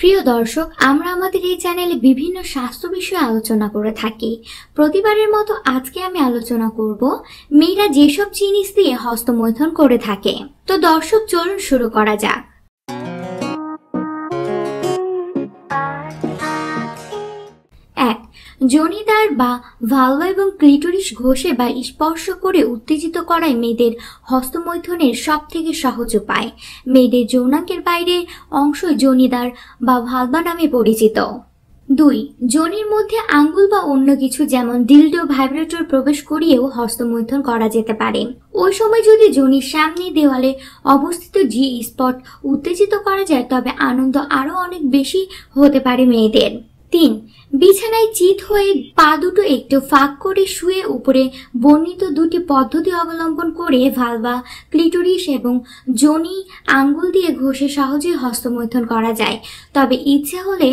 প্রিয় দর্শক আমরা আমাদের এই চ্যানেলে বিভিন্ন স্বাস্থ্য বিষয়ে আলোচনা করে থাকি প্রতিবারের মতো আজকে আমি আলোচনা করব মেয়েরা যেসব জিনিস দিয়ে হস্তমৈথন করে থাকে তো দর্শক চলুন শুরু করা যাক জনিদার বা ভালভা এবং ক্লিটোরিস ঘষে বা স্পর্শ করে উত্তেজিত করাই মেয়েদের হস্তমৈথনের সব থেকে সহজ উপায় মেয়েদের যৌনাঙ্কের বাইরে অংশ জনিদার বা ভালভা নামে পরিচিত দুই জনির মধ্যে আঙ্গুল বা অন্য কিছু যেমন ডিলডো ভাইব্রেটর প্রবেশ করিয়েও হস্তমৈথন করা যেতে পারে ওই সময় যদি জনির সামনে দেওয়ালে অবস্থিত জি স্পট উত্তেজিত করা যায় তবে আনন্দ আরও অনেক বেশি হতে পারে মেয়েদের তিন বিছানায় চিত হয়ে পা দুটো একটু ফাঁক করে শুয়ে উপরে বর্ণিত দুটি পদ্ধতি অবলম্বন করে ভালবা ক্লিটোরিস এবং জনি আঙ্গুল দিয়ে ঘষে সহজে হস্তমৈথন করা যায় তবে ইচ্ছে হলে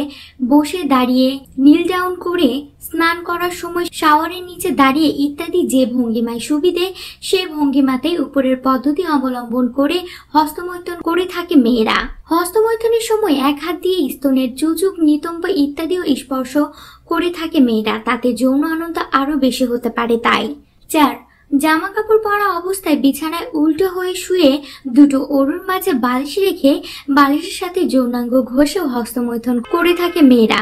বসে দাঁড়িয়ে নীল ডাউন করে স্নান করার সময় শাওয়ারের নিচে দাঁড়িয়ে ইত্যাদি যে ভঙ্গিমায় সুবিধে সে ভঙ্গিমাতেই উপরের পদ্ধতি অবলম্বন করে হস্তমৈথন করে থাকে মেয়েরা হস্তমৈথনের সময় এক হাত দিয়ে স্তনের চুচুক নিতম্ব ইত্যাদিও স্পর্শ করে থাকে মেয়েরা তাতে যৌন আনন্দ আরও বেশি হতে পারে তাই চার জামা কাপড় পরা অবস্থায় বিছানায় উল্টো হয়ে শুয়ে দুটো অরুণ মাঝে বালিশ রেখে বালিশের সাথে যৌনাঙ্গ ঘষে হস্তমৈথন করে থাকে মেয়েরা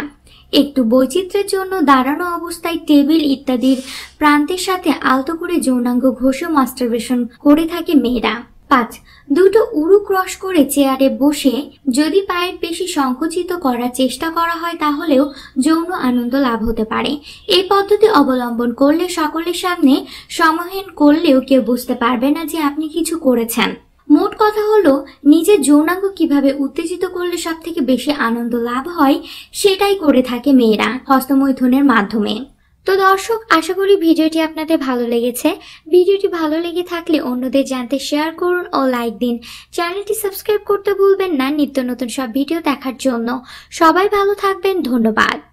একটু বৈচিত্র্যের জন্য দাঁড়ানো অবস্থায় টেবিল ইত্যাদির প্রান্তের সাথে আলতো করে যৌনাঙ্গ ঘষে মাস্টারবেশন করে থাকে মেয়েরা পাঁচ দুটো উড়ু ক্রস করে চেয়ারে বসে যদি পায়ের পেশি সংকুচিত করার চেষ্টা করা হয় তাহলেও যৌন আনন্দ লাভ হতে পারে এই পদ্ধতি অবলম্বন করলে সকলের সামনে সমহীন করলেও কেউ বুঝতে পারবে না যে আপনি কিছু করেছেন মোট কথা হলো নিজের যৌনাঙ্গ কিভাবে উত্তেজিত করলে সব থেকে বেশি আনন্দ লাভ হয় সেটাই করে থাকে মেয়েরা হস্তমৈথুনের মাধ্যমে তো দর্শক আশা করি ভিডিওটি আপনাদের ভালো লেগেছে ভিডিওটি ভালো লেগে থাকলে অন্যদের জানতে শেয়ার করুন ও লাইক দিন চ্যানেলটি সাবস্ক্রাইব করতে ভুলবেন না নিত্য নতুন সব ভিডিও দেখার জন্য সবাই ভালো থাকবেন ধন্যবাদ